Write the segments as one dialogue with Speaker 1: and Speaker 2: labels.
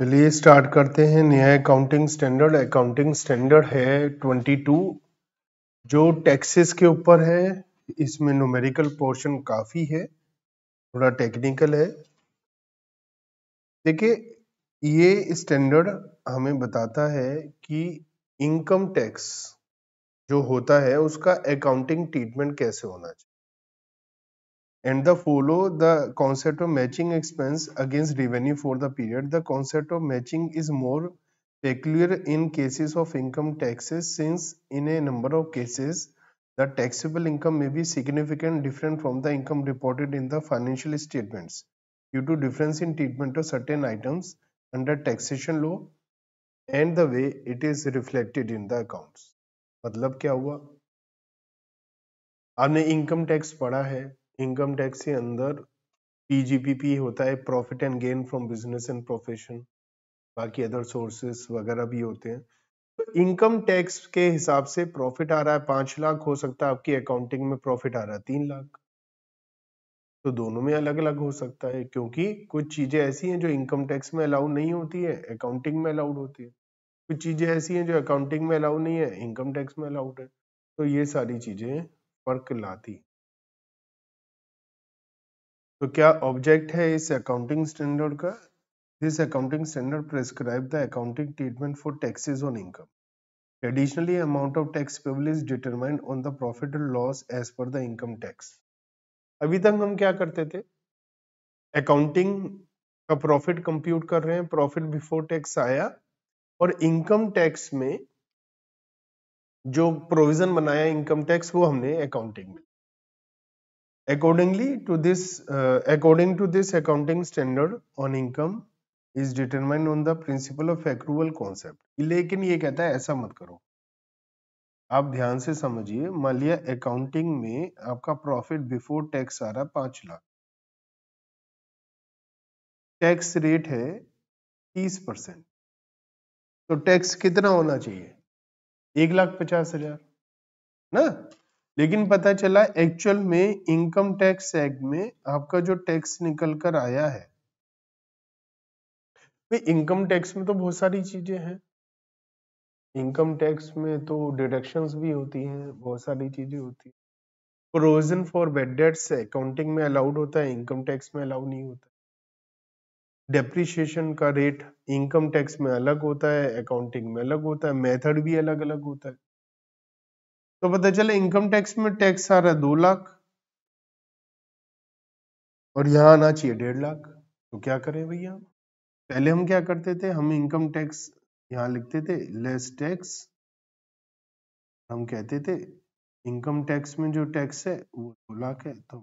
Speaker 1: चलिए स्टार्ट करते हैं नया अकाउंटिंग स्टैंडर्ड अकाउंटिंग स्टैंडर्ड है 22 जो टैक्सेस के ऊपर है इसमें न्यूमेरिकल पोर्शन काफ़ी है थोड़ा टेक्निकल है देखिए ये स्टैंडर्ड हमें बताता है कि इनकम टैक्स जो होता है उसका अकाउंटिंग ट्रीटमेंट कैसे होना चाहिए and the follow the concept of matching expense against revenue for the period the concept of matching is more peculiar in cases of income taxes since in a number of cases the taxable income may be significantly different from the income reported in the financial statements due to difference in treatment of certain items under taxation law and the way it is reflected in the accounts मतलब क्या हुआ आपने income tax पढ़ा है income tax के अंदर PGBP होता है profit and gain from business and profession बाकी अदर सोर्सेस वगैरह भी होते हैं तो इनकम टैक्स के हिसाब से प्रॉफिट आ रहा है पांच लाख हो सकता है आपकी अकाउंटिंग में प्रॉफिट आ रहा है तीन लाख तो दोनों में अलग अलग हो सकता है क्योंकि कुछ चीजें ऐसी हैं जो इनकम टैक्स में अलाउड नहीं होती है अकाउंटिंग में अलाउड होती है कुछ चीजें ऐसी हैं जो अकाउंटिंग में अलाउड नहीं है इनकम टैक्स में अलाउड है तो ये सारी चीजें फर्क लाती तो क्या ऑब्जेक्ट है इस अकाउंटिंग स्टैंडर्ड का this accounting standard prescribe the accounting treatment for taxes on income additionally amount of tax payable is determined on the profit and loss as पर द इनकम टैक्स अभी तक हम क्या करते थे अकाउंटिंग का प्रॉफिट कंप्यूट कर रहे हैं प्रॉफिट बिफोर टैक्स आया और इनकम टैक्स में जो प्रोविजन बनाया इनकम टैक्स वो हमने अकाउंटिंग में Accordingly to this, uh, according to this accounting standard on income is determined on the principle of accrual concept. lekin ye kehta hai aisa mat karo आप ध्यान से समझिए मान लिया अकाउंटिंग में आपका प्रॉफिट
Speaker 2: बिफोर टैक्स आ रहा है पांच लाख टैक्स रेट है तीस परसेंट तो टैक्स कितना होना चाहिए
Speaker 1: एक लाख पचास हजार ना लेकिन पता चला एक्चुअल में इनकम टैक्स एक्ट में आपका जो टैक्स निकल कर आया है इनकम टैक्स में तो बहुत सारी चीजें हैं इनकम टैक्स में तो डिडक्शंस भी होती हैं बहुत सारी चीजें होती हैं provision for bad debts accounting में अलाउड होता है इनकम टैक्स में अलाउड नहीं होता डेप्रिशिएशन का रेट इनकम टैक्स में अलग होता है अकाउंटिंग में अलग होता है मेथड भी अलग अलग होता है तो पता चले इनकम टैक्स में टैक्स आ रहा है दो लाख और यहां आना चाहिए डेढ़ लाख तो क्या करें भैया पहले हम क्या करते थे हम इनकम टैक्स यहाँ लिखते थे लेस टैक्स हम कहते थे इनकम टैक्स में जो टैक्स है वो दो लाख है तो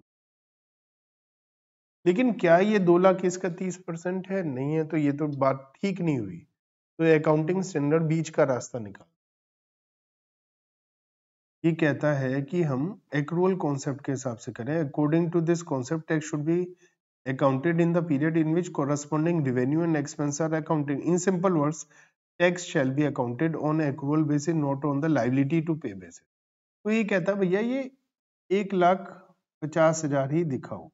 Speaker 1: लेकिन क्या ये दो लाख इसका तीस परसेंट है नहीं है तो ये तो बात ठीक नहीं हुई तो अकाउंटिंग स्टैंडर्ड बीच का रास्ता निकाल ये कहता है कि हम एक्रूअल कॉन्सेप्ट के हिसाब से करें according to this concept tax should be accounted in the period in which corresponding revenue and expense are accounted in simple words tax shall be accounted on accrual basis not on the liability to pay basis तो ये कहता है भैया ये एक लाख पचास हजार ही दिखाओ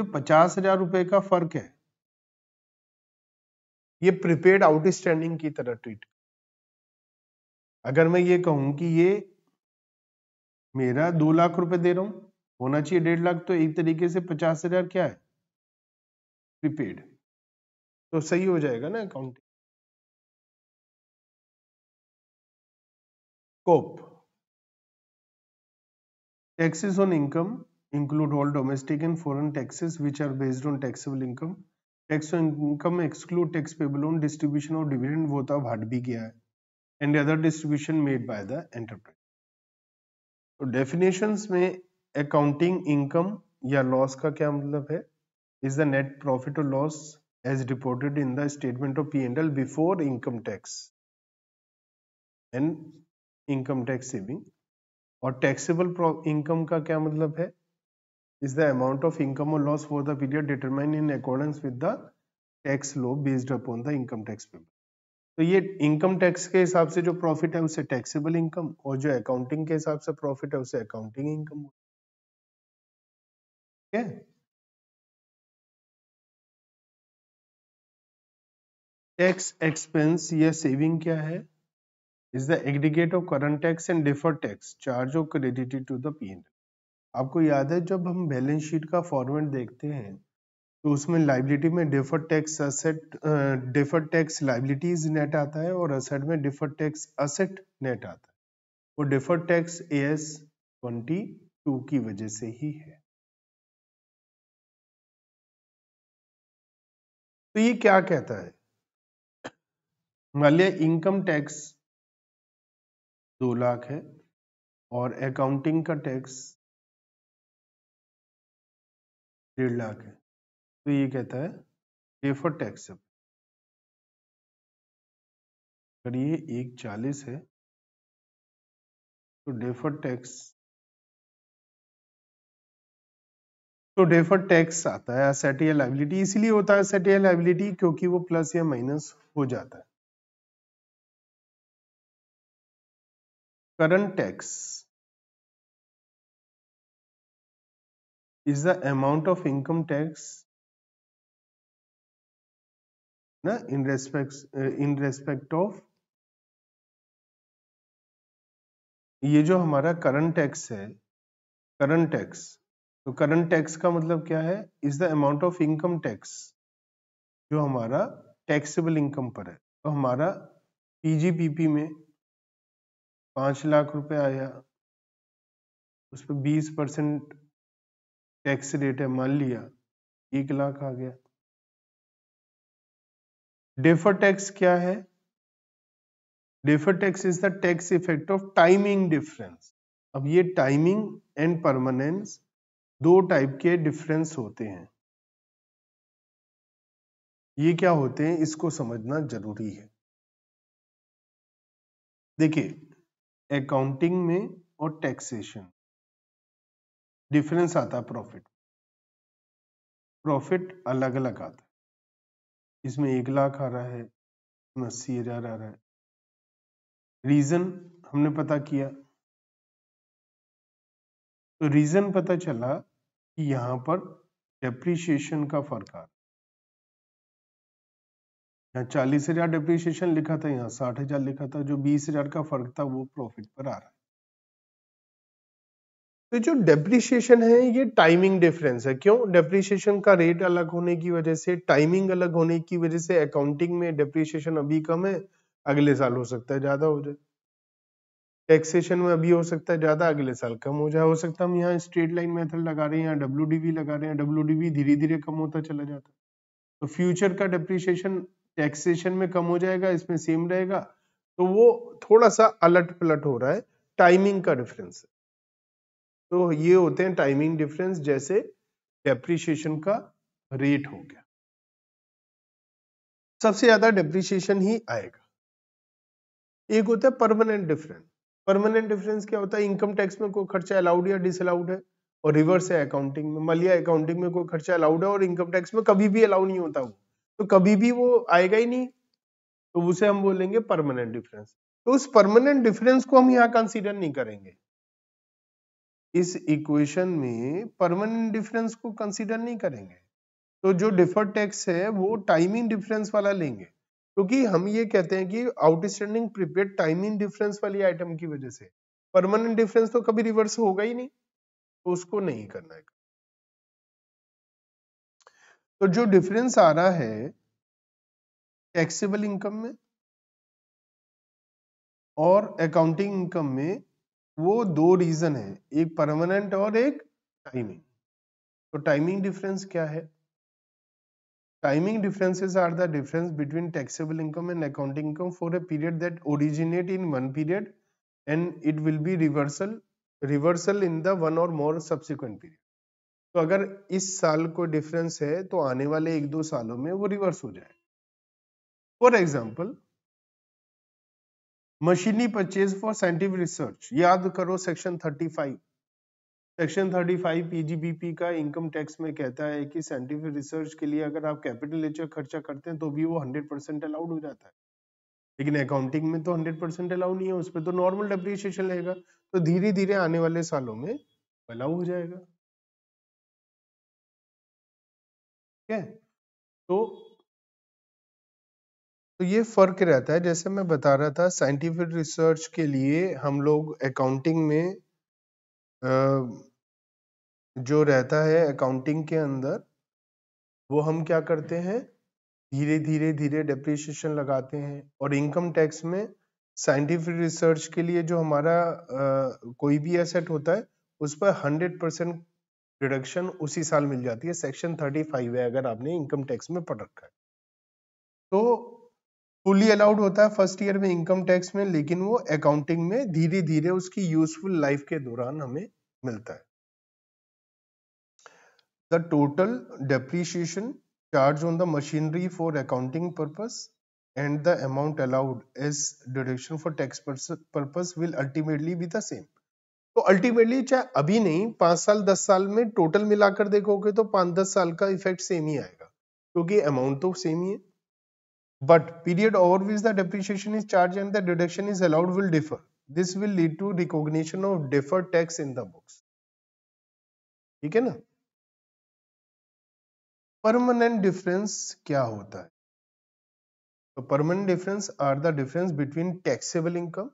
Speaker 1: जो पचास हजार रुपए का फर्क है ये प्रिपेड आउटस्टैंडिंग की तरह ट्रीट अगर मैं ये कहूं कि ये मेरा दो लाख रुपए दे रहा हूं होना
Speaker 2: चाहिए डेढ़ लाख तो एक तरीके से पचास हजार क्या है प्रीपेड तो सही हो जाएगा ना account cope taxes on income
Speaker 1: include all domestic and foreign taxes which are based on taxable income tax on income exclude tax payable on distribution और डिविडेंड वो तो हट भी गया है and other distribution made by the enterprise तो definitions में accounting income या लॉस का क्या मतलब है इज द नेट प्रॉफिट और loss as reported in the statement of P and L before income tax and income tax saving और taxable income का क्या मतलब है is the amount of income और loss for the period determine in accordance with the tax law based upon the income tax payable. तो ये income tax के हिसाब से जो प्रॉफिट है उसे
Speaker 2: टैक्सेबल इनकम और जो अकाउंटिंग के हिसाब से प्रॉफिट है उसे अकाउंटिंग इनकम ठीक है टैक्स एक्सपेंस या सेविंग क्या है is the
Speaker 1: aggregate of current tax and defer tax charge of credited to the P आपको याद है जब हम बैलेंस शीट का फॉर्मेट देखते हैं तो उसमें लाइबिलिटी में defer tax asset defer tax liabilities net आता है और असेट में डिफर टैक्स असेट
Speaker 2: नेट आता है वो defer tax A S twenty two की वजह से ही है तो ये क्या कहता है मान लिया इनकम टैक्स दो लाख है और अकाउंटिंग का टैक्स डेढ़ लाख है तो ये कहता है डेफर टैक्स अगर ये एक चालीस है तो डेफर टैक्स तो डेफर टैक्स आता है असेट या लाइबिलिटी इसीलिए होता है असेट या लाइबिलिटी क्योंकि वो प्लस या माइनस हो जाता है current tax is the amount of income tax na, in respects uh, in respect of ये जो हमारा करंट टैक्स है करंट टैक्स
Speaker 1: तो करंट टैक्स का मतलब क्या है is the amount of income tax जो हमारा टैक्सेबल इनकम पर है तो हमारा पीजीपीपी में पांच लाख रुपए आया उस पर बीस परसेंट टैक्स रेट है मान लिया एक लाख आ गया डेफर टैक्स क्या है defer tax is the tax effect of timing difference अब ये टाइमिंग एंड परमानेंस
Speaker 2: दो टाइप के डिफरेंस होते हैं ये क्या होते हैं इसको समझना जरूरी है देखिए अकाउंटिंग में और टैक्सेशन डिफरेंस आता है प्रॉफिट प्रॉफिट अलग अलग आता है इसमें एक लाख आ रहा है अस्सी हजार आ रहा है रीजन
Speaker 1: हमने पता किया तो रीजन पता चला कि यहां पर डेप्रिशिएशन का फर्क आ रहा यहाँ चालीस हजार डेप्रिशिएशन लिखा था यहाँ साठ हजार लिखा था जो बीस हजार का फर्क था वो प्रॉफिट पर आ रहा है तो जो डेप्रिशिएशन है ये टाइमिंग डिफरेंस है क्यों डेप्रिशिएशन का रेट अलग होने की वजह से टाइमिंग अलग होने की वजह से अकाउंटिंग में डेप्रिशिएशन अभी कम है अगले साल हो सकता है ज्यादा हो जाए टैक्सेशन में अभी हो सकता है ज्यादा अगले साल कम हो जाए हो सकता है हम यहाँ स्ट्रेट लाइन मेथड लगा रहे हैं यहाँ डब्ल्यू लगा रहे हैं डब्ल्यू धीरे धीरे कम होता चला जाता है तो फ्यूचर का डेप्रिशिएशन टैक्सेशन में कम हो जाएगा इसमें सेम रहेगा तो वो थोड़ा सा अलट पलट हो रहा है टाइमिंग का डिफरेंस है तो ये होते हैं टाइमिंग डिफरेंस जैसे डेप्रिशिएशन का रेट हो गया सबसे ज्यादा डेप्रिशिएशन ही आएगा एक होता है परमानेंट डिफरेंस परमानेंट डिफरेंस क्या होता है इनकम टैक्स में कोई खर्चा अलाउड या डिसअलाउड है और रिवर्स है अकाउंटिंग में मलिया अकाउंटिंग में कोई खर्चा अलाउड है और इनकम टैक्स में कभी भी अलाउ नहीं होता वो तो कभी भी वो आएगा ही नहीं तो उसे हम बोलेंगे परमानेंट डिफरेंस तो उस परमानेंट डिफरेंस को हम यहाँ कंसिडर नहीं करेंगे इस इक्वेशन में परमानेंट डिफरेंस को कंसीडर नहीं करेंगे तो जो डिफर टैक्स है वो टाइमिंग डिफरेंस वाला लेंगे क्योंकि तो हम ये कहते हैं कि आउटस्टैंडिंग प्रीपेड टाइमिंग डिफरेंस वाली आइटम की वजह से परमानेंट डिफरेंस तो कभी रिवर्स होगा ही नहीं तो उसको नहीं करना है
Speaker 2: तो जो डिफरेंस आ रहा है टैक्सेबल इनकम में और
Speaker 1: अकाउंटिंग इनकम में वो दो रीजन है एक परमानेंट और एक टाइमिंग तो टाइमिंग डिफरेंस क्या है timing differences are the difference between taxable income and accounting income for a period that originate in one period and it will be reversal reversal in the one और more subsequent period तो अगर इस साल को difference है तो आने वाले एक दो सालों में वो रिवर्स हो जाए for example machinery purchase for scientific research याद करो सेक्शन 35 सेक्शन 35 पीजीबीपी का इनकम टैक्स में कहता है कि साइंटिफिक रिसर्च के लिए अगर आप कैपिटल लेचर खर्चा करते हैं तो भी वो 100 परसेंट अलाउड हो जाता है लेकिन अकाउंटिंग में तो 100 परसेंट अलाउ नहीं है उस पर तो
Speaker 2: नॉर्मल डेप्रिसिएशन रहेगा तो धीरे धीरे आने वाले सालों में अलाउ हो जाएगा ठीक है तो
Speaker 1: तो ये फ़र्क रहता है जैसे मैं बता रहा था साइंटिफिक रिसर्च के लिए हम लोग अकाउंटिंग में जो रहता है अकाउंटिंग के अंदर वो हम क्या करते हैं धीरे धीरे धीरे डेप्रिसिएशन लगाते हैं और इनकम टैक्स में साइंटिफिक रिसर्च के लिए जो हमारा कोई भी एसेट होता है उस पर हंड्रेड परसेंट डिडक्शन उसी साल मिल जाती है सेक्शन थर्टी फाइव है अगर आपने इनकम टैक्स में पढ़ रखा है तो फुली अलाउड होता है फर्स्ट ईयर में इनकम टैक्स में लेकिन वो अकाउंटिंग में धीरे धीरे उसकी यूजफुल लाइफ के दौरान हमें मिलता है the total depreciation charge on the machinery for accounting purpose and the amount allowed as deduction for tax purpose will ultimately be the same तो अल्टीमेटली चाहे अभी नहीं पांच साल दस साल में टोटल मिलाकर देखोगे तो पांच दस साल का इफेक्ट सेम ही आएगा क्योंकि अमाउंट तो सेम ही है But period over which the depreciation is charged and the deduction is allowed will differ. This will lead to recognition of deferred tax in the books. theek hai na permanent difference kya hota hai so permanent difference are the difference between taxable income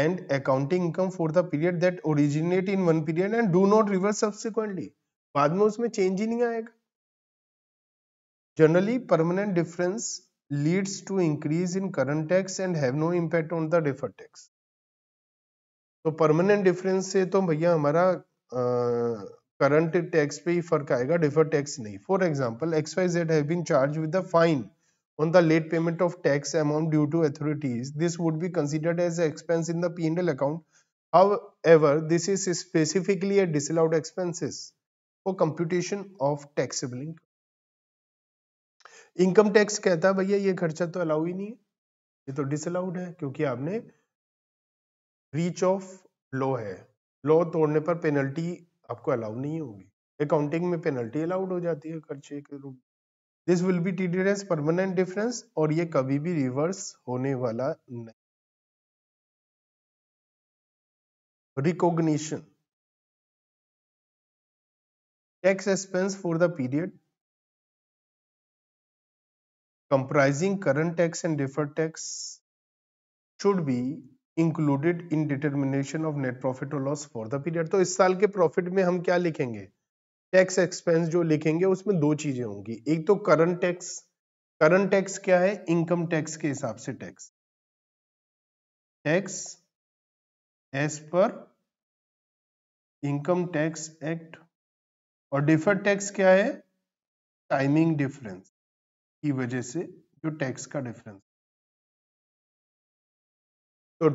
Speaker 1: and accounting income for the period that originate in one period and do not reverse subsequently baad mein usme change hi nahi aayega generally permanent difference leads to increase in current tax and have no impact on the deferred tax तो permanent difference से तो भैया हमारा current tax पे ही फर्क आएगा deferred tax नहीं For example, XYZ have been charged with charge fine on the late payment of tax amount due to authorities. This would be considered as expense in the P&L account. However, this is specifically a disallowed expenses for computation of taxable income. Income tax कहता है भैया ये खर्चा तो allow ही नहीं है ये तो डिसअलाउड है क्योंकि आपने रीच ऑफ लॉ है लॉ तोड़ने पर पेनल्टी आपको अलाउ नहीं होगी अकाउंटिंग में पेनल्टी अलाउड हो जाती है खर्चे के रूप this will be T D
Speaker 2: permanent difference और ये कभी भी रिवर्स होने वाला नहीं recognition tax expense for the period
Speaker 1: comprising current tax and deferred tax should be included in determination of net profit और लॉस फॉर द पीरियड तो इस साल के प्रॉफिट में हम क्या लिखेंगे टैक्स एक्सपेंस जो लिखेंगे उसमें दो चीजें होंगी एक तो करंट टैक्स करंट टैक्स क्या है इनकम टैक्स के हिसाब से टैक्स टैक्स एज पर इनकम टैक्स एक्ट
Speaker 2: और डिफर टैक्स क्या है टाइमिंग डिफरेंस की वजह से जो टैक्स का डिफरेंस तो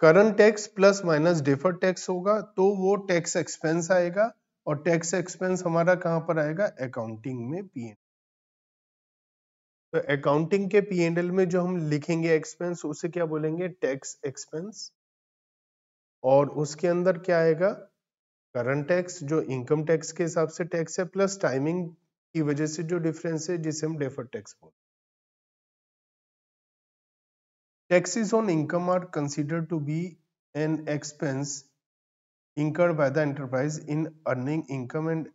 Speaker 1: current tax plus minus defer tax होगा तो वो टैक्स एक्सपेंस आएगा और टैक्स एक्सपेंस हमारा कहां पर आएगा अकाउंटिंग में पी तो अकाउंटिंग के पी एंड एल में जो हम लिखेंगे एक्सपेंस उसे क्या बोलेंगे टैक्स एक्सपेंस और उसके अंदर क्या आएगा करंट टैक्स जो इनकम टैक्स के हिसाब से टैक्स है प्लस टाइमिंग की वजह से जो डिफरेंस है जिसे हम deferred Taxes on income are considered to be an expense incurred by the enterprise in earning income and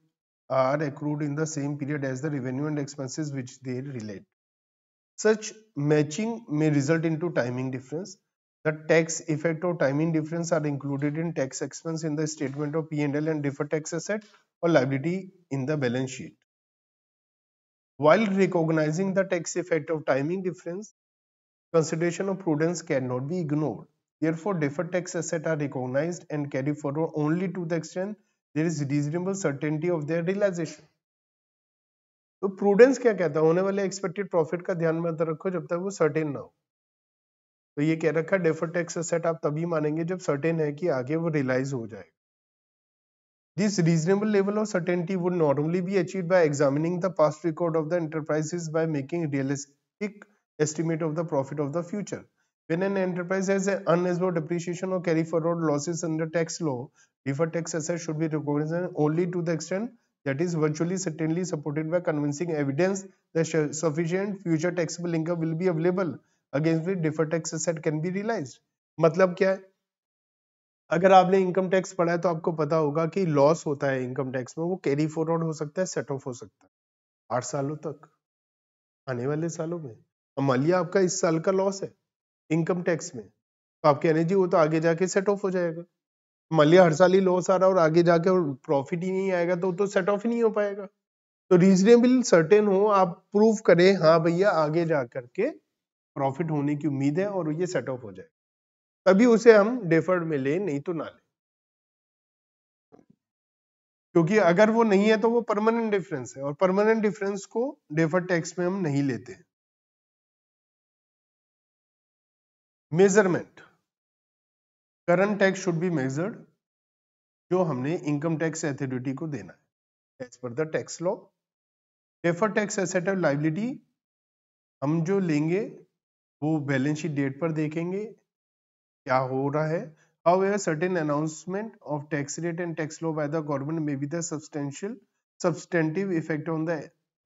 Speaker 1: are accrued in the same period as the revenue and expenses which they relate. Such matching may result into timing difference. The tax effect or timing difference are included in tax expense in the statement of P&L and deferred tax asset or liability in the balance sheet. While recognizing the tax effect of timing difference, consideration of prudence cannot be ignored. Therefore, deferred tax assets are recognized and carried forward only to the extent there is reasonable certainty of their realization. तो prudence क्या कहता है होने वाले expected profit का ध्यान में रखो जब तक वो सर्टेन ना हो तो ये कह रखा है डेफर टैक्स असेट आप तभी मानेंगे जब सर्टेन है कि आगे वो रियलाइज हो जाएगा This reasonable level of certainty would normally be achieved by examining the past record of the enterprises by making realistic estimate of the profit of the future. When an enterprise has an unrealized depreciation or carry forward losses under tax law, deferred tax asset should be recognized only to the extent that is virtually certainly supported by convincing evidence that sufficient future taxable income will be available against which deferred tax asset can be realized. मतलब क्या है अगर आपने income tax पढ़ा है तो आपको पता होगा कि लॉस होता है इनकम टैक्स में वो कैरी फॉरवर्ड हो सकता है सेट ऑफ हो सकता है आठ सालों तक आने वाले सालों में मालिया आपका इस साल का लॉस है इनकम टैक्स में तो आप कह रहे जी वो तो आगे जाके सेट ऑफ हो जाएगा मालिया हर साल ही लॉस आ रहा और आगे जाके और प्रॉफिट ही नहीं आएगा तो तो सेट ऑफ ही नहीं हो पाएगा तो रीजनेबल सर्टेन हो आप प्रूव करें हाँ भैया आगे जा करके प्रॉफिट होने की उम्मीद है और ये सेट ऑफ हो जाएगा तभी उसे हम डेफर्ड में ले नहीं तो ना ले क्योंकि अगर वो नहीं है तो वो परमानेंट डिफरेंस है और परमानेंट डिफरेंस को डेफर्ड टैक्स में हम नहीं लेते
Speaker 2: measurement current tax should be measured जो हमने इनकम टैक्स अथॉरिटी को देना
Speaker 1: है एज पर the tax law defer tax asset liability हम जो लेंगे वो बैलेंस शीट डेट पर देखेंगे क्या हो रहा है however certain announcement of tax rate and tax law by the government may be the substantial substantive effect on the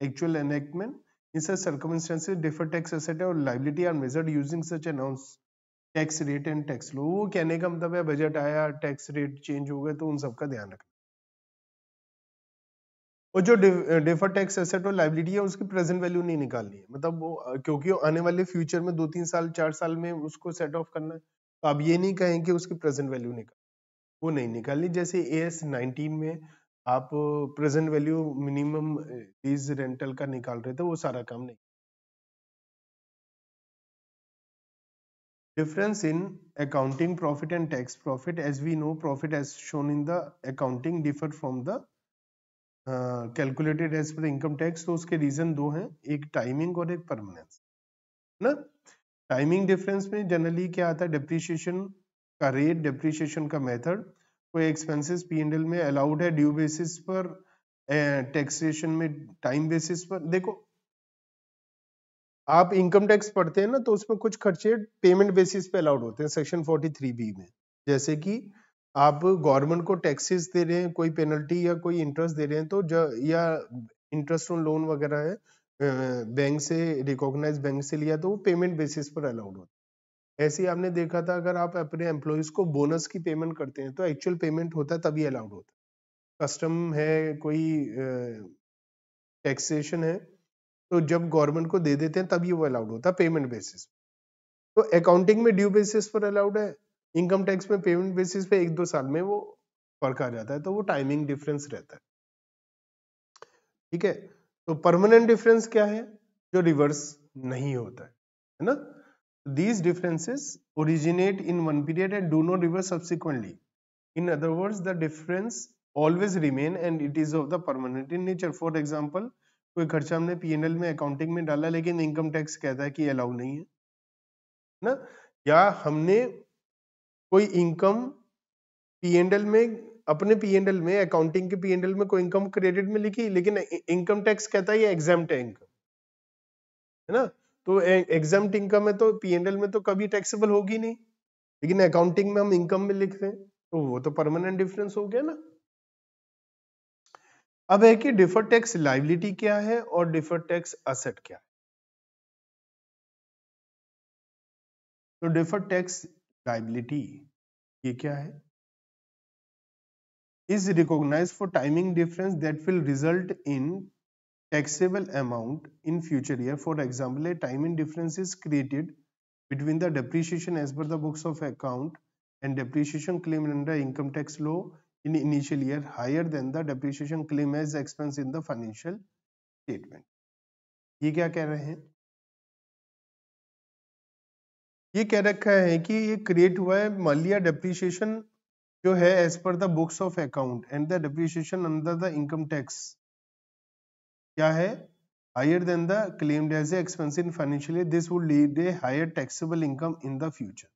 Speaker 1: actual enactment in such circumstances deferred tax asset or liability are measured using such announced tax rate and tax law वो कहने का मतलब है budget आया tax rate change हो गए तो उन सबका ध्यान रखना और जो डेफर टैक्स एसेट और लाइबिलिटी है उसकी प्रेजेंट वैल्यू नहीं निकालनी है मतलब वो क्योंकि आने वाले फ्यूचर में दो तीन साल चार साल में उसको सेट ऑफ करना है तो आप ये नहीं कहें कि उसकी प्रेजेंट वैल्यू निकाल वो नहीं निकालनी जैसे ए एस नाइनटीन में आप present value minimum lease rental का निकाल रहे थे वो सारा काम नहीं difference in accounting profit and tax profit as we know profit as shown in the accounting differ from the calculated as पर इनकम टैक्स तो उसके रीजन दो हैं एक टाइमिंग और एक परमानेंस ना टाइमिंग डिफरेंस में जनरली क्या आता है डिप्रिशिएशन का रेट डिप्रिशिएशन का मेथड कोई एक्सपेंसेस पी एंड एल में अलाउड है ड्यू बेसिस पर टैक्सेशन में टाइम बेसिस पर देखो आप इनकम टैक्स पढ़ते हैं ना तो उसमें कुछ खर्चे पेमेंट बेसिस पे अलाउड होते हैं सेक्शन 43 बी में जैसे कि आप गवर्नमेंट को टैक्सेस दे रहे हैं कोई पेनल्टी या कोई इंटरेस्ट दे रहे हैं तो या इंटरेस्ट ऑन लोन वगैरह है बैंक से रिकॉग्नाइज बैंक से लिया तो वो पेमेंट बेसिस पर अलाउड होता है ऐसे ही आपने देखा था अगर आप अपने एम्प्लॉयज़ को बोनस की पेमेंट करते हैं तो एक्चुअल पेमेंट होता तभी अलाउड होता है कस्टम है कोई टैक्सेशन है तो जब गवर्नमेंट को दे देते हैं तभी वो अलाउड होता है पेमेंट बेसिस तो अकाउंटिंग में ड्यू बेसिस पर अलाउड है इनकम टैक्स में पेमेंट बेसिस पे एक दो साल में वो फर्क आ जाता है तो वो टाइमिंग डिफरेंस रहता है ठीक है तो परमानेंट डिफरेंस क्या है जो रिवर्स नहीं होता है है ना these differences originate in one period and do not reverse subsequently in other words the difference always remain and it is of the permanent in nature for example कोई खर्चा हमने पीएनएल में अकाउंटिंग में डाला लेकिन इनकम टैक्स कहता है कि अलाउ नहीं है ना या हमने कोई इनकम पीएनएल में अपने पी एंड एल में अकाउंटिंग के पी एंड एल में कोई इनकम क्रेडिट में लिखी लेकिन इनकम टैक्स कहता है ये एग्जाम्ट है इनकम है ना तो एग्जाम इनकम है तो पी एंड एल में तो कभी टैक्सेबल होगी नहीं लेकिन अकाउंटिंग में हम इनकम में लिखते हैं तो वो तो परमानेंट डिफरेंस हो गया ना अब है कि डिफर टैक्स लाइबिलिटी क्या है और डिफर टैक्स असेट क्या है
Speaker 2: तो डिफर टैक्स लाइबिलिटी ये क्या है is recognized for timing difference
Speaker 1: that will result in taxable amount in future year. For example, a timing difference is created between the depreciation as per the books of account and depreciation claim under income tax law in initial year higher than the depreciation claim as expense in the financial statement. ye kya keh rahe hain ये कह रखा है कि ये create हुआ है Mallya depreciation जो है एज पर the books of account and the depreciation under the income tax क्या है higher than the claimed as expense in financially this would lead a higher taxable income in the future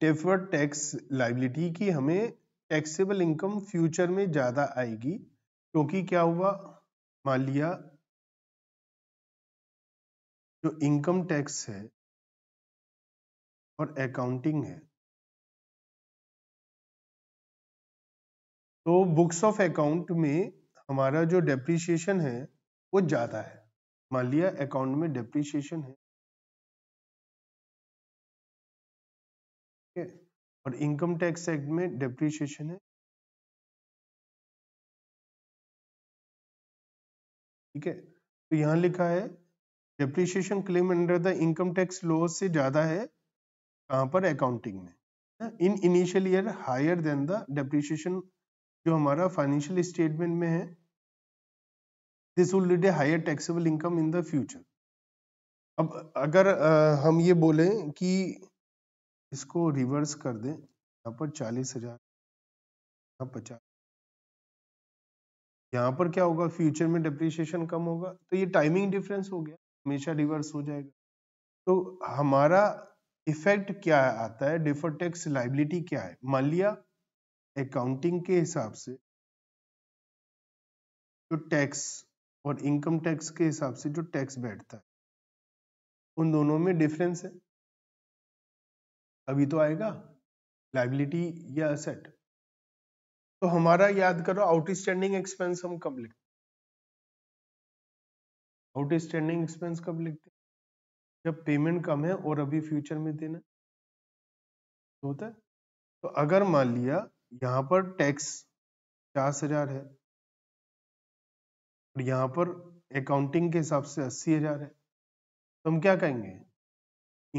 Speaker 1: defer tax liability की हमें taxable income future में ज्यादा आएगी क्योंकि तो क्या हुआ मान लिया
Speaker 2: जो इनकम टैक्स है और अकाउंटिंग है तो बुक्स ऑफ अकाउंट में हमारा जो डेप्रीशिएशन है वो
Speaker 1: ज़्यादा है मान लिया अकाउंट में डेप्रीशिएशन है
Speaker 2: और इनकम टैक्स एक्ट में डेप्रीशिएशन है ठीक है तो यहां लिखा है depreciation claim under the income tax law से ज़्यादा है
Speaker 1: कहाँ पर अकाउंटिंग में हाँ, in initial year higher than the depreciation जो हमारा फाइनेंशियल स्टेटमेंट में है this will lead a higher taxable income in the future अब अगर आ, हम ये बोलें कि इसको रिवर्स कर दें यहाँ पर चालीस हजार यहाँ पचास यहाँ पर क्या होगा फ्यूचर में डिप्रिसिएशन कम होगा तो ये टाइमिंग डिफरेंस हो गया हमेशा रिवर्स हो जाएगा तो हमारा इफेक्ट क्या आता है डिफर टैक्स लाइबिलिटी क्या है मान लिया अकाउंटिंग तो के हिसाब से जो टैक्स और इनकम टैक्स के हिसाब से जो टैक्स बैठता है उन दोनों में डिफरेंस है अभी तो आएगा लाइबिलिटी या असेट तो हमारा याद करो आउटस्टैंडिंग एक्सपेंस हम कब लिखते आउटस्टैंडिंग एक्सपेंस कब लिखते जब पेमेंट कम है और अभी फ्यूचर में देना तो होता है तो अगर मान लिया यहाँ पर टैक्स पचास हजार है और यहाँ पर अकाउंटिंग के हिसाब से अस्सी हजार है तो हम क्या कहेंगे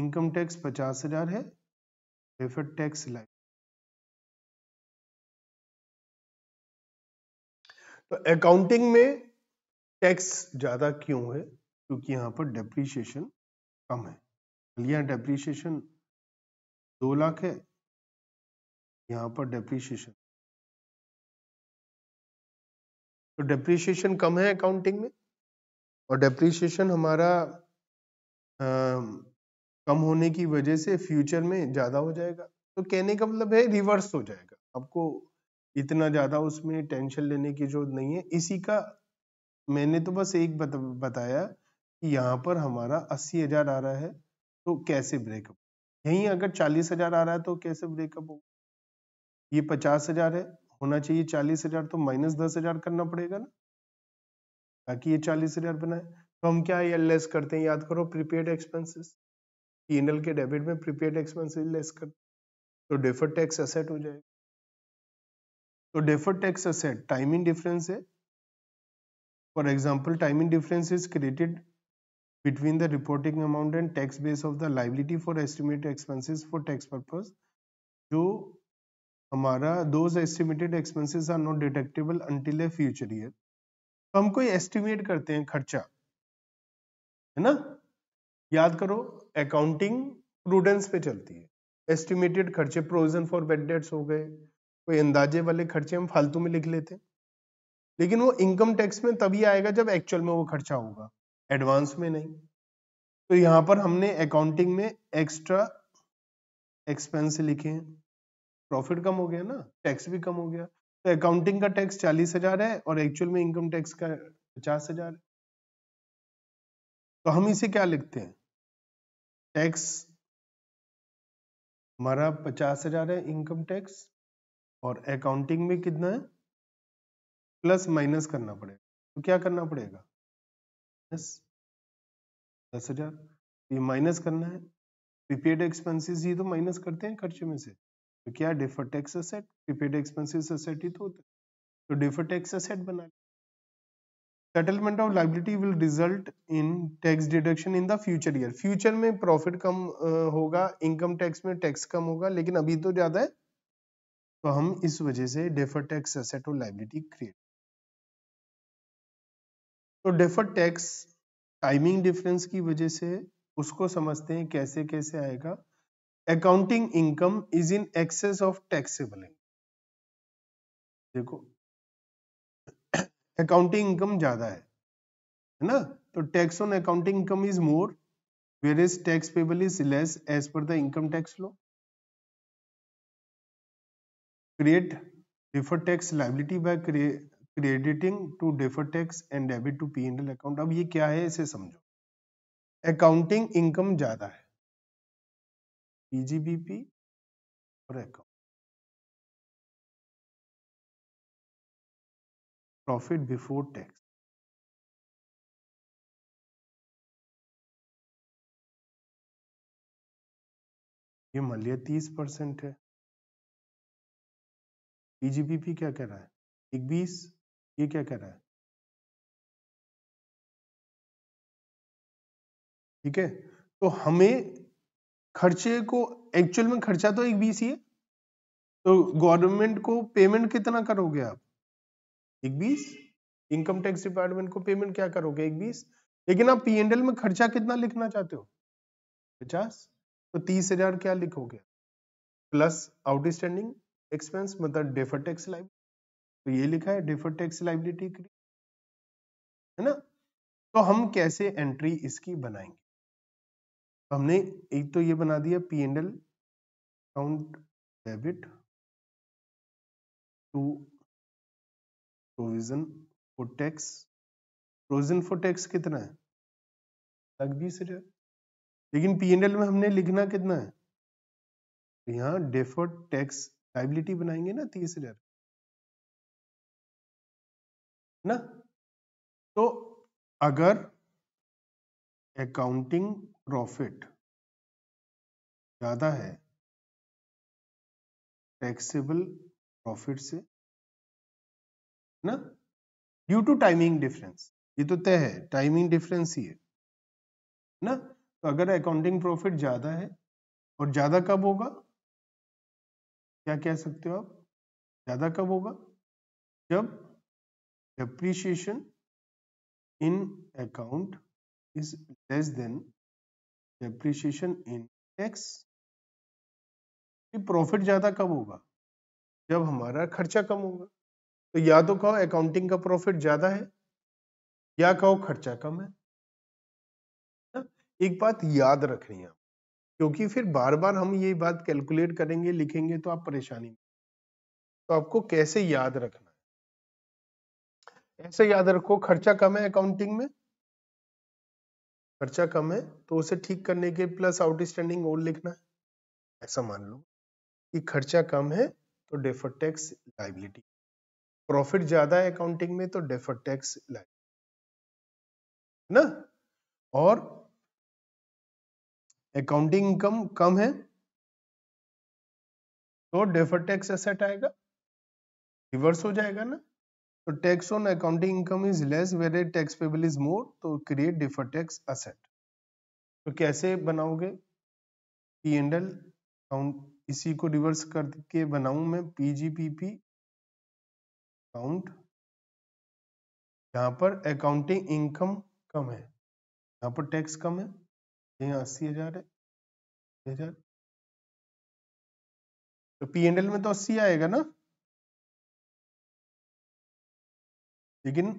Speaker 1: इनकम टैक्स
Speaker 2: पचास हजार है वेफर टैक्स लाइक तो अकाउंटिंग में टैक्स
Speaker 1: ज्यादा क्यों है क्योंकि यहाँ पर डेप्रीशिएशन कम है यहाँ डेप्रीशिएशन
Speaker 2: दो लाख है यहाँ पर डेप्रीशिएशन तो डेप्रीशिएशन कम है अकाउंटिंग में
Speaker 1: और डेप्रीशिएशन हमारा आ, कम होने की वजह से फ्यूचर में ज़्यादा हो जाएगा तो कहने का मतलब है रिवर्स हो जाएगा आपको इतना ज़्यादा उसमें टेंशन लेने की जरूरत नहीं है इसी का मैंने तो बस एक बत, बताया यहाँ पर हमारा अस्सी हजार आ रहा है तो कैसे ब्रेकअप यहीं अगर चालीस हजार आ रहा है तो कैसे ब्रेकअप होगा ये पचास हजार है होना चाहिए चालीस हजार तो माइनस दस हजार करना पड़ेगा ना ताकि ये चालीस हजार बनाए तो हम क्या ये लेस करते हैं याद करो प्रीपेड एक्सपेंसेस पी के डेबिट में प्रीपेड एक्सपेंसेस लेस कर तो डेफर्ड टैक्स असेट हो जाएगा तो deferred tax asset timing difference है for example timing difference is created between the reporting amount and tax base of the liability for estimated expenses for tax purpose jo hamara those estimated expenses are not deductible until a future year to hum koi estimate karte hain kharcha hai na yaad karo accounting prudence pe chalti hai estimated खर्चे provision for bad debts हो गए कोई अंदाजे वाले खर्चे हम फालतू में लिख लेते हैं लेकिन वो इनकम टैक्स में तभी आएगा जब एक्चुअल में वो खर्चा होगा एडवांस में नहीं तो यहाँ पर हमने अकाउंटिंग में एक्स्ट्रा एक्सपेंस लिखे हैं प्रॉफिट कम हो गया ना टैक्स भी कम हो गया तो अकाउंटिंग का टैक्स चालीस हजार है और एक्चुअल में इनकम टैक्स का पचास हजार है
Speaker 2: तो हम इसे क्या लिखते हैं टैक्स हमारा पचास हजार है इनकम टैक्स और अकाउंटिंग में
Speaker 1: कितना है प्लस माइनस करना पड़ेगा तो क्या करना पड़ेगा प्लस दस हजार ये माइनस करना है प्रीपेड एक्सपेंसेस ये तो माइनस करते हैं खर्चे में से तो क्या defer tax asset prepaid expenses asset ही तो होता है तो डिफर टैक्स असेट बना settlement of liability will result in tax deduction in the future year future में प्रॉफिट कम होगा इनकम टैक्स में टैक्स कम होगा लेकिन अभी तो ज्यादा है तो हम इस वजह से डेफर टैक्स असेट और लाइबिलिटी क्रिएट तो डेफर्ड टैक्स टाइमिंग डिफरेंस की वजह से उसको समझते हैं कैसे कैसे आएगा accounting income is in excess of taxable income देखो अकाउंटिंग इनकम ज्यादा है है ना तो tax on accounting income is more where is tax payable is less as पर the income tax law create defer tax liability by crediting to defer tax and debit to P and account अब ये
Speaker 2: क्या है इसे समझो accounting income ज्यादा है PGBP और अकाउंट प्रॉफिट बिफोर टैक्स ये मान लिया तीस परसेंट है पीजीबीपी क्या कह रहा है बीस ये क्या कह रहा है ठीक है तो हमें खर्चे
Speaker 1: को एक्चुअल में खर्चा तो एक बीस ही है तो गवर्नमेंट को पेमेंट कितना करोगे आप एक बीस इनकम टैक्स डिपार्टमेंट को पेमेंट क्या करोगे एक बीस लेकिन आप पीएनएल में खर्चा कितना लिखना चाहते हो पचास तो तीस हजार क्या लिखोगे प्लस आउटस्टैंडिंग एक्सपेंस मतलब डेफर टैक्स लाइव तो ये लिखा है डिफर टैक्स लाइबिलिटी है ना तो हम कैसे एंट्री इसकी बनाएंगे तो हमने एक तो ये बना दिया P
Speaker 2: and L account debit to provision for tax provision for tax
Speaker 1: कितना है लग बीस हजार लेकिन पी एंड एल में हमने लिखना कितना है
Speaker 2: तो यहाँ डेफर्ड टैक्स लाइबिलिटी बनाएंगे ना तीस हजार ना तो अगर अकाउंटिंग प्रॉफिट ज्यादा है टैक्सेबल प्रॉफिट से ना ड्यू टू टाइमिंग डिफरेंस ये तो तय है टाइमिंग
Speaker 1: डिफरेंस ही है ना तो अगर अकाउंटिंग प्रॉफिट ज्यादा है
Speaker 2: और ज्यादा कब होगा क्या कह सकते हो आप ज्यादा कब होगा जब depreciation in account is less than depreciation in tax
Speaker 1: profit ज्यादा कब होगा जब हमारा खर्चा कम होगा तो या तो कहो अकाउंटिंग का प्रॉफिट ज्यादा है या कहो खर्चा कम है हाँ, एक बात याद रखनी है क्योंकि फिर बार बार हम ये बात कैलकुलेट करेंगे लिखेंगे तो आप परेशानी में तो आपको कैसे याद रखना ऐसे याद रखो खर्चा कम है अकाउंटिंग में खर्चा कम है तो उसे ठीक करने के प्लस आउटस्टैंडिंग ओल लिखना है ऐसा मान लो कि खर्चा कम है तो डेफर टैक्स लाइबिलिटी प्रॉफिट ज्यादा है अकाउंटिंग में तो डेफर टैक्स लाइबिलिटी ना और अकाउंटिंग इनकम कम है तो डेफर टैक्स एसेट आएगा रिवर्स हो जाएगा ना tax on accounting income is less less where tax payable is more तो क्रिएट डिफर टैक्स असेट तो कैसे बनाओगे पी एंड एल अकाउंट इसी को रिवर्स करके बनाऊं मैं पीजीपीपी अकाउंट यहाँ पर अकाउंटिंग इनकम
Speaker 2: कम है यहाँ पर टैक्स कम है यहाँ अस्सी हजार है तो पी एंड एल में तो अस्सी आएगा ना लेकिन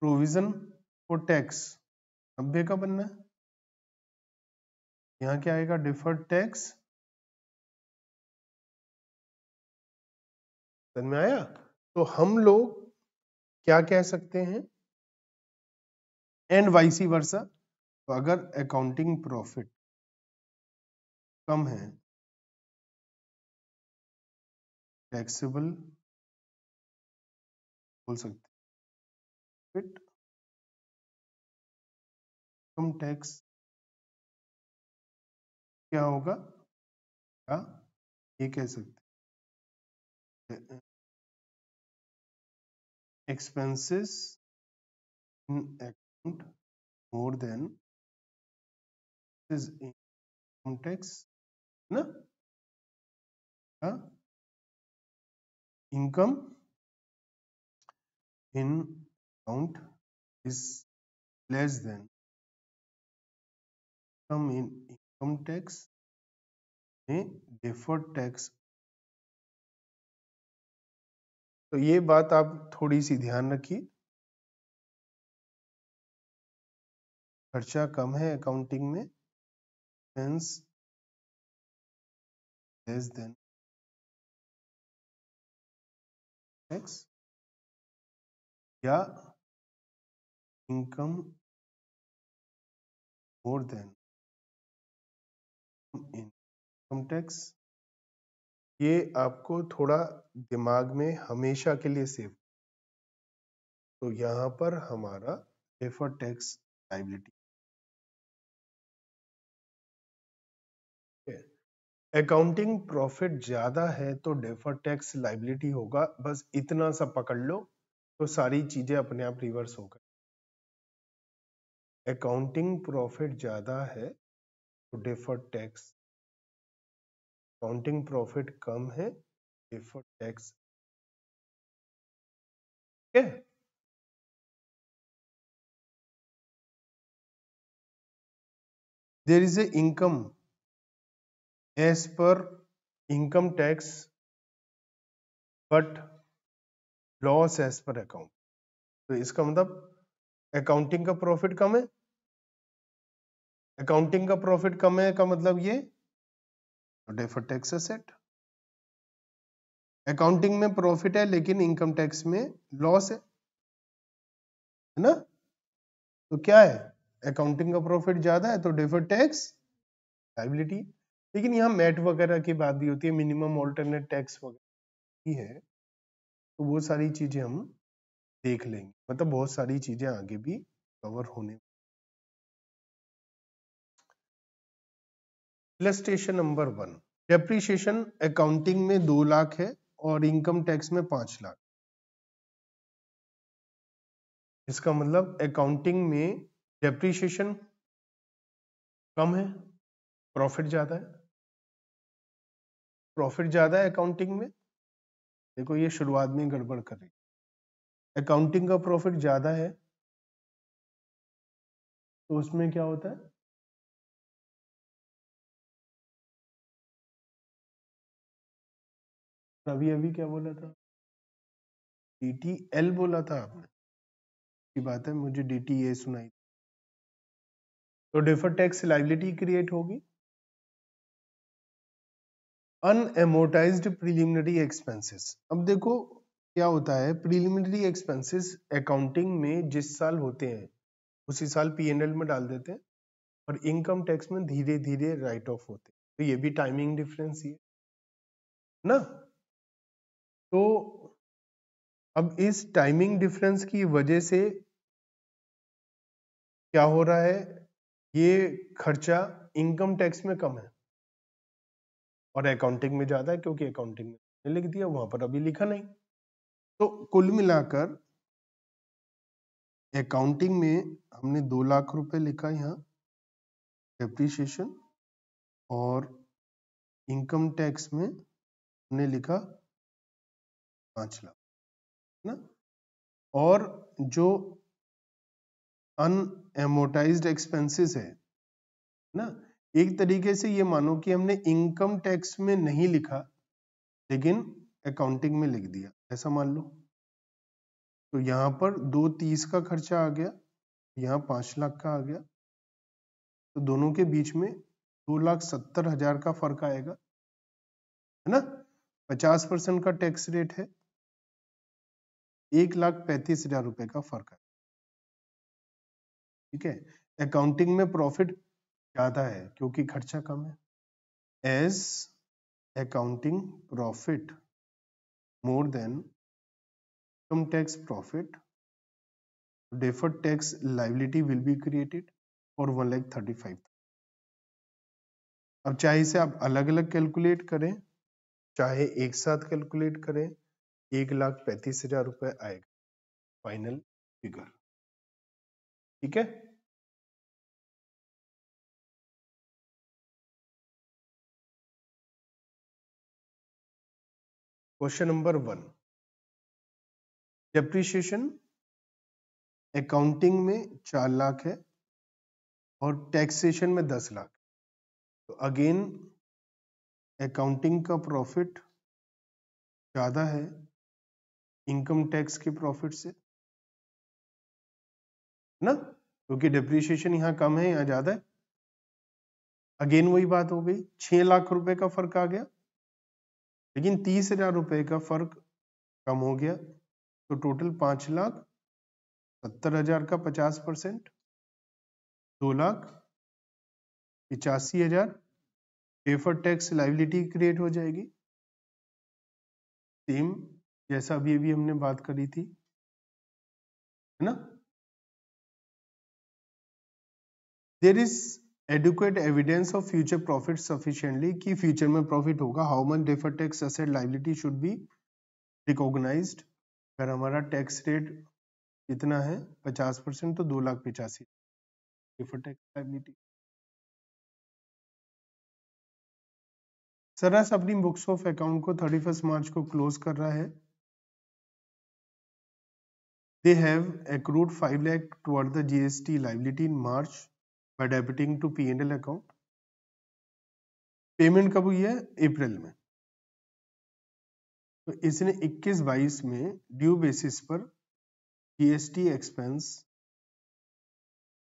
Speaker 2: प्रोविजन फॉर टैक्स नब्बे का बनना है यहां क्या आएगा डिफर्ड टैक्स में आया तो हम लोग क्या कह सकते हैं एंड वाइसी वर्षा तो अगर अकाउंटिंग प्रॉफिट कम है टैक्सेबल बोल सकते इनकम टैक्स क्या होगा क्या ये कह सकते expenses in account more than is income tax ना income in account is less than income in income tax में डेफर्ड टैक्स तो ये बात आप थोड़ी सी ध्यान रखिए खर्चा कम है अकाउंटिंग में एक्सपेंस लेस देन टैक्स या income more than income tax ये आपको थोड़ा दिमाग में हमेशा के लिए सेव तो यहाँ पर हमारा defer tax liability
Speaker 1: accounting profit ज्यादा है तो डेफर टैक्स लाइबिलिटी होगा बस इतना सा पकड़ लो तो सारी चीजें अपने आप रिवर्स हो गई अकाउंटिंग प्रॉफिट ज्यादा है तो टैक्स
Speaker 2: काउंटिंग प्रॉफिट कम है deferred tax there is a income as पर income tax but
Speaker 1: loss as per account तो इसका मतलब अकाउंटिंग का प्रॉफिट कम है अकाउंटिंग का प्रॉफिट कम है का मतलब ये डेफर टैक्स असेट अकाउंटिंग में प्रॉफिट है लेकिन इनकम टैक्स में लॉस है है ना तो क्या है अकाउंटिंग का प्रॉफिट ज्यादा है तो डेफर टैक्स लाइबिलिटी लेकिन यहाँ मेट वगैरह की बात भी होती है मिनिमम ऑल्टरनेट टैक्स वगैरह ही है
Speaker 2: तो वो सारी चीजें हम देख लेंगे मतलब बहुत सारी चीजें आगे भी कवर होने illustration
Speaker 1: number one depreciation accounting में दो लाख है और इनकम टैक्स में पांच
Speaker 2: लाख इसका मतलब अकाउंटिंग में डेप्रीशिएशन कम है प्रॉफिट ज्यादा है प्रॉफिट ज्यादा है अकाउंटिंग में देखो ये शुरुआत में गड़बड़ कर रही अकाउंटिंग का प्रॉफिट ज्यादा है तो उसमें क्या होता है अभी अभी क्या बोला था डी टी एल बोला था आपने की बात है मुझे डी टी ए सुनाई
Speaker 1: तो डिफर टैक्स लाइबिलिटी क्रिएट होगी अनएमोटाइज प्रीलिमिनरी एक्सपेंसेस अब देखो क्या होता है प्रीलिमिनरी एक्सपेंसेस अकाउंटिंग में जिस साल होते हैं उसी साल पीएनएल में डाल देते हैं और इनकम टैक्स में धीरे धीरे राइट ऑफ होते हैं तो ये भी
Speaker 2: टाइमिंग डिफरेंस ही है ना तो अब इस टाइमिंग डिफरेंस की वजह से
Speaker 1: क्या हो रहा है ये खर्चा इनकम टैक्स में कम है और अकाउंटिंग में ज्यादा है क्योंकि अकाउंटिंग में लिख दिया वहां पर अभी लिखा नहीं तो कुल मिलाकर अकाउंटिंग में हमने दो लाख रुपए लिखा यहाँ डेप्रीशिएशन और
Speaker 2: इनकम टैक्स में हमने लिखा पांच लाख ना और जो
Speaker 1: अनएमोटाइज एक्सपेंसेस है ना एक तरीके से ये मानो कि हमने इनकम टैक्स में नहीं लिखा लेकिन अकाउंटिंग में लिख दिया ऐसा मान लो तो यहाँ पर दो तीस का खर्चा आ गया यहाँ पांच लाख का आ गया तो दोनों के बीच में दो लाख सत्तर हजार का
Speaker 2: फर्क आएगा है ना पचास परसेंट का टैक्स रेट है एक लाख पैंतीस हजार रुपए का फर्क है
Speaker 1: ठीक है अकाउंटिंग में प्रॉफिट ज्यादा है क्योंकि खर्चा कम है as accounting profit more than income tax profit defer tax liability will be created for one lakh thirty five अब चाहे इसे आप अलग अलग कैलकुलेट करें चाहे एक साथ कैलकुलेट करें एक लाख
Speaker 2: पैंतीस हजार रुपए आएगा फाइनल फिगर ठीक है question number one depreciation accounting में चार लाख है और टैक्सेशन में दस लाख तो अगेन अकाउंटिंग का प्रॉफिट ज़्यादा है इनकम टैक्स के प्रॉफिट से ना क्योंकि
Speaker 1: डिप्रिशिएशन यहाँ कम है यहाँ ज्यादा है अगेन वही बात हो गई छह लाख रुपए का फर्क आ गया लेकिन तीस हजार रुपए का फर्क कम हो गया तो टोटल पांच लाख सत्तर हजार का पचास परसेंट दो लाख पिचासी हजार पेफर
Speaker 2: टैक्स लाइबिलिटी क्रिएट हो जाएगी सेम जैसा अभी अभी हमने बात करी थी है ना
Speaker 1: there is adequate evidence of future profit sufficiently कि फ्यूचर में प्रॉफिट होगा how much defer tax asset liability should be recognized
Speaker 2: अगर हमारा टैक्स रेट इतना है पचास परसेंट तो दो लाख पिचासी डेफर टैक्स लाइबिलिटी सरस अपनी बुक्स ऑफ अकाउंट को थर्टी फर्स्ट मार्च को क्लोज कर रहा है
Speaker 1: They have accrued 5 lakh toward the GST liability in March by debiting to pnl account. Payment
Speaker 2: कब हुई है अप्रैल में तो इसने 21-22 में ड्यू बेसिस पर जीएसटी एक्सपेंस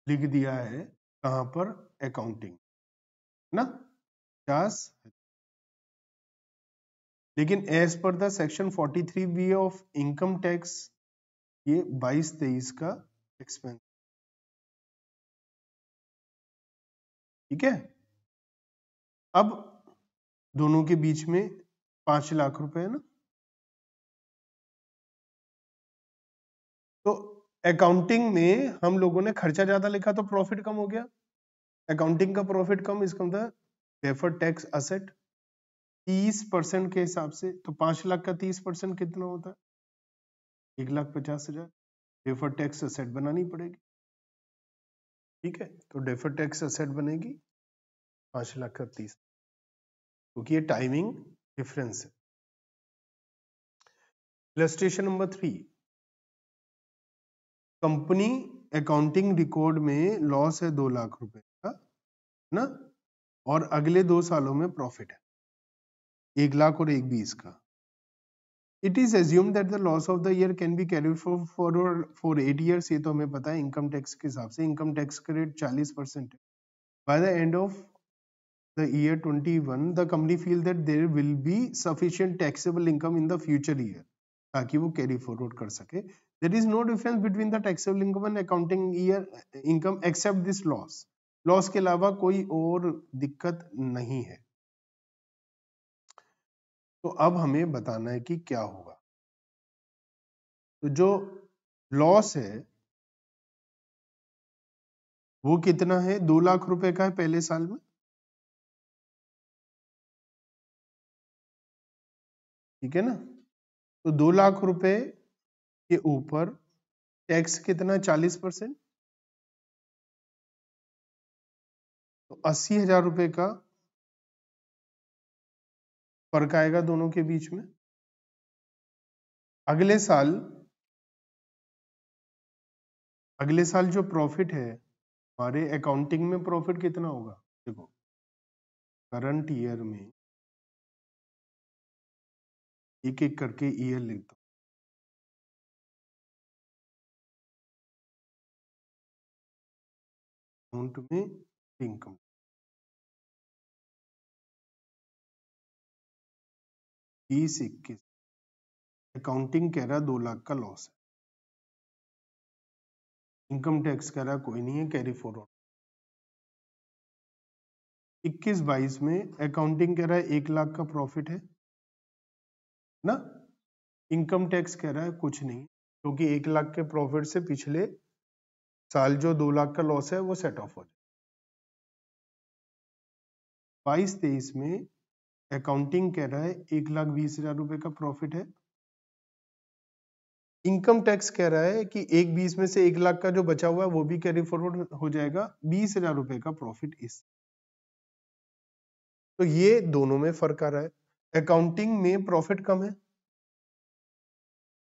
Speaker 2: लिख दिया है कहां पर अकाउंटिंग ना पचास
Speaker 1: लेकिन एज पर the section 43 B of
Speaker 2: income tax ये बाईस तेईस का एक्सपेंस ठीक है अब दोनों के बीच में पांच लाख रुपए है ना
Speaker 1: तो अकाउंटिंग में हम लोगों ने खर्चा ज्यादा लिखा तो प्रॉफिट कम हो गया अकाउंटिंग का प्रॉफिट कम इसका मतलब डेफर टैक्स असेट तीस परसेंट के हिसाब से तो पांच लाख का तीस परसेंट कितना होता है एक लाख पचास हजार डेफर टैक्स असेट बनानी पड़ेगी
Speaker 2: ठीक है तो डेफर टैक्स असेट बनेगी पांच लाख का तीस क्योंकि ये टाइमिंग डिफरेंस है illustration number three company accounting record
Speaker 1: में लॉस है दो लाख रुपए का ना और अगले दो सालों में प्रॉफिट है एक लाख और एक बीस का it is assume that the loss of the year can be carry for for eight years ये तो हमें पता है इनकम टैक्स के हिसाब से इनकम टैक्स का रेट चालीस परसेंट है by the end of the year twenty one the company feel that there will be sufficient taxable income in the future year ताकि वो कैरी फॉरवर्ड कर सके there is no difference between the taxable income and accounting year income except this loss loss के अलावा कोई और दिक्कत नहीं है
Speaker 2: तो अब हमें बताना है कि क्या होगा तो जो लॉस है वो कितना है दो लाख रुपए का है पहले साल में ठीक है ना तो दो लाख रुपए के ऊपर टैक्स कितना चालीस परसेंट तो अस्सी हजार रुपए का फर्क आएगा दोनों के बीच में अगले साल अगले साल जो प्रॉफिट है हमारे अकाउंटिंग में प्रॉफिट कितना होगा देखो करंट ईयर में एक एक करके ईयर लिख दो अकाउंट में इनकम बीस इक्कीस अकाउंटिंग कह रहा दो लाख का लॉस है इनकम टैक्स कह रहा कोई नहीं है कैरी फॉरवर्ड इक्कीस बाईस में अकाउंटिंग
Speaker 1: कह रहा है एक लाख का प्रॉफिट है ना इनकम टैक्स कह रहा है कुछ नहीं क्योंकि तो एक लाख के प्रॉफिट से पिछले साल जो दो लाख का लॉस है वो सेट ऑफ हो जाए बाईस तेईस में अकाउंटिंग कह रहा है एक लाख बीस हजार रुपए का प्रॉफिट है इनकम टैक्स कह रहा है कि एक बीस में से एक लाख का जो बचा हुआ है वो भी कैरी फॉरवर्ड हो जाएगा बीस हजार रुपए का प्रॉफिट इस तो ये दोनों में फर्क आ रहा है अकाउंटिंग में प्रॉफिट कम है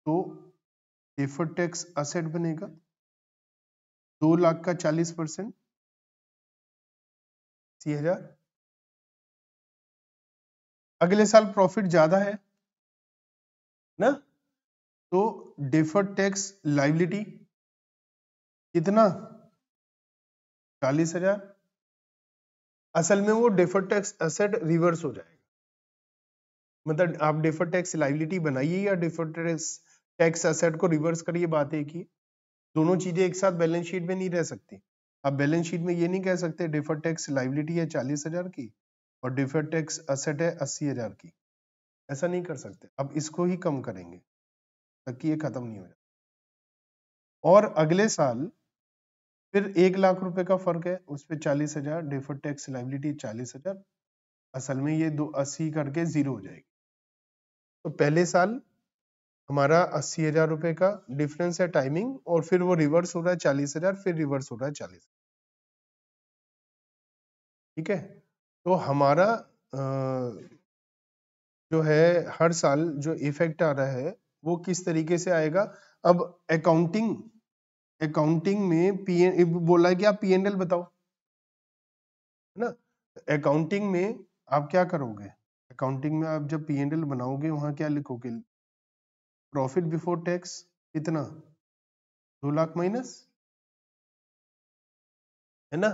Speaker 2: तो डिफर्ड टैक्स असेट बनेगा दो लाख का चालीस परसेंट हजार अगले साल प्रॉफिट ज्यादा है ना
Speaker 1: तो डिफर्ड टैक्स लाइबिलिटी कितना चालीस हजार असल में वो डिफर्ड टैक्स असेट रिवर्स हो जाएगा मतलब आप डिफर्ड टैक्स लाइबिलिटी बनाइए या डिफर्ड टैक्स टैक्स असेट को रिवर्स करिए बात एक ही दोनों चीजें एक साथ बैलेंस शीट में नहीं रह सकती आप बैलेंस शीट में ये नहीं कह सकते डिफर्ड टैक्स लाइबिलिटी है चालीस हजार की और डिफर टैक्स असेट है अस्सी हजार की ऐसा नहीं कर सकते अब इसको ही कम करेंगे ताकि ये खत्म नहीं हो जाए और अगले साल फिर एक लाख रुपए का फर्क है उस पर चालीस हजार डिफर टैक्स लाइबिलिटी चालीस हजार असल में ये दो अस्सी करके जीरो हो जाएगी तो पहले साल हमारा अस्सी हजार रुपए का डिफरेंस है टाइमिंग और फिर वो रिवर्स हो रहा है चालीस हजार फिर रिवर्स हो रहा है चालीस ठीक है तो हमारा जो है हर साल जो इफेक्ट आ रहा है वो किस तरीके से आएगा अब अकाउंटिंग अकाउंटिंग में पी बोला है कि आप पीएनएल बताओ है ना अकाउंटिंग में आप क्या करोगे अकाउंटिंग में आप जब पीएनएल बनाओगे वहां क्या लिखोगे प्रॉफिट बिफोर टैक्स कितना दो लाख माइनस है ना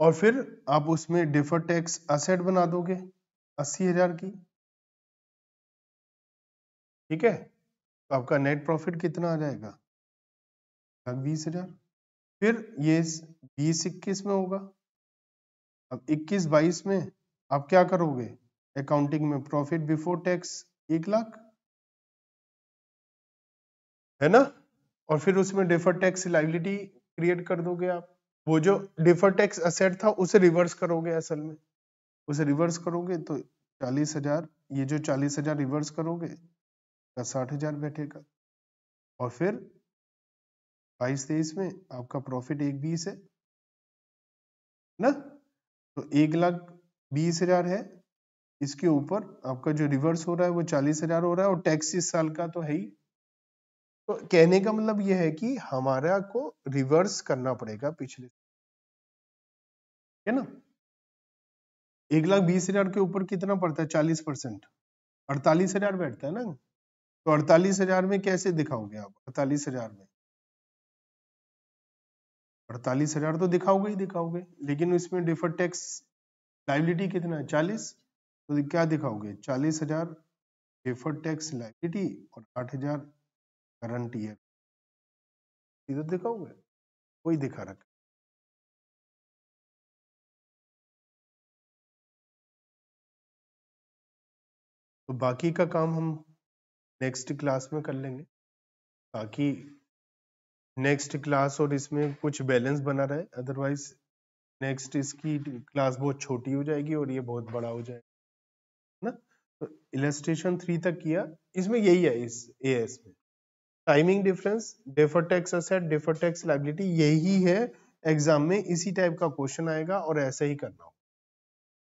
Speaker 1: और फिर आप उसमें डिफर टैक्स असेट बना दोगे अस्सी हजार की ठीक है तो आपका नेट प्रॉफिट कितना आ जाएगा बीस हजार
Speaker 2: फिर ये
Speaker 1: बीस इक्कीस में होगा अब इक्कीस बाईस में आप क्या करोगे अकाउंटिंग में प्रॉफिट बिफोर टैक्स एक लाख है ना और फिर उसमें डिफर टैक्स लाइबिलिटी क्रिएट कर दोगे आप वो जो डिफर टैक्स असेट था उसे रिवर्स करोगे असल में उसे रिवर्स करोगे तो चालीस हजार ये जो चालीस हजार रिवर्स करोगे का तो साठ हजार बैठेगा और फिर बाईस तेईस में आपका प्रॉफिट एक बीस है ना तो एक लाख बीस हजार है इसके ऊपर आपका जो रिवर्स हो रहा है वो चालीस हजार हो रहा है और टैक्स इस साल का तो है ही तो कहने का मतलब यह है कि हमारा को रिवर्स करना पड़ेगा पिछले है ना एक लाख बीस हजार के ऊपर कितना पड़ता है चालीस परसेंट अड़तालीस हजार बैठता है ना तो अड़तालीस हजार में कैसे दिखाओगे आप अड़तालीस हजार में अड़तालीस हजार तो दिखाओगे ही दिखाओगे लेकिन इसमें डिफर टैक्स लाइबिलिटी कितना है चालीस तो क्या दिखाओगे चालीस हजार डिफर टैक्स लाइबिलिटी और आठ हजार
Speaker 2: करंट ईयर इधर दिखाओगे वही दिखा रखा तो बाकी का काम हम नेक्स्ट क्लास में कर लेंगे
Speaker 1: बाकी नेक्स्ट क्लास और इसमें कुछ बैलेंस बना रहे अदरवाइज नेक्स्ट इसकी क्लास बहुत छोटी हो जाएगी और ये बहुत बड़ा हो जाएगा ना तो इलेस्ट्रेशन थ्री तक किया इसमें यही है इस ए एस में timing difference defer tax asset defer tax liability यही है एग्जाम में इसी टाइप का क्वेश्चन आएगा और ऐसे ही करना होगा